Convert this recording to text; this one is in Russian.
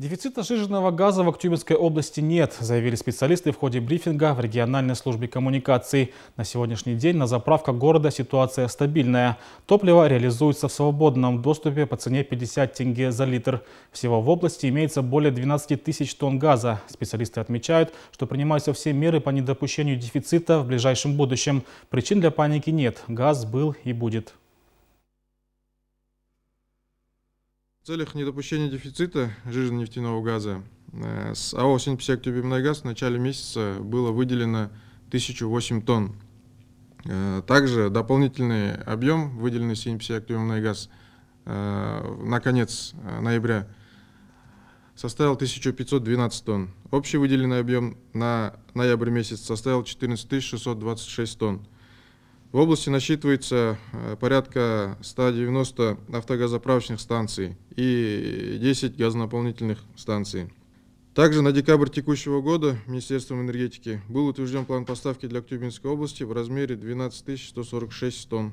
Дефицита жиженного газа в Актюбинской области нет, заявили специалисты в ходе брифинга в региональной службе коммуникаций. На сегодняшний день на заправках города ситуация стабильная. Топливо реализуется в свободном доступе по цене 50 тенге за литр. Всего в области имеется более 12 тысяч тонн газа. Специалисты отмечают, что принимаются все меры по недопущению дефицита в ближайшем будущем. Причин для паники нет. Газ был и будет. В целях недопущения дефицита жирно-нефтяного газа э, с АО «Синпсиактюбимнайгаз» в начале месяца было выделено 1008 тонн. Э, также дополнительный объем, выделенный «Синпсиактюбимнайгаз» э, на конец ноября, составил 1512 тонн. Общий выделенный объем на ноябрь месяц составил 14626 тонн. В области насчитывается э, порядка 190 автогазоправочных станций и 10 газонаполнительных станций. Также на декабрь текущего года Министерством энергетики был утвержден план поставки для Актюбинской области в размере 12 146 тонн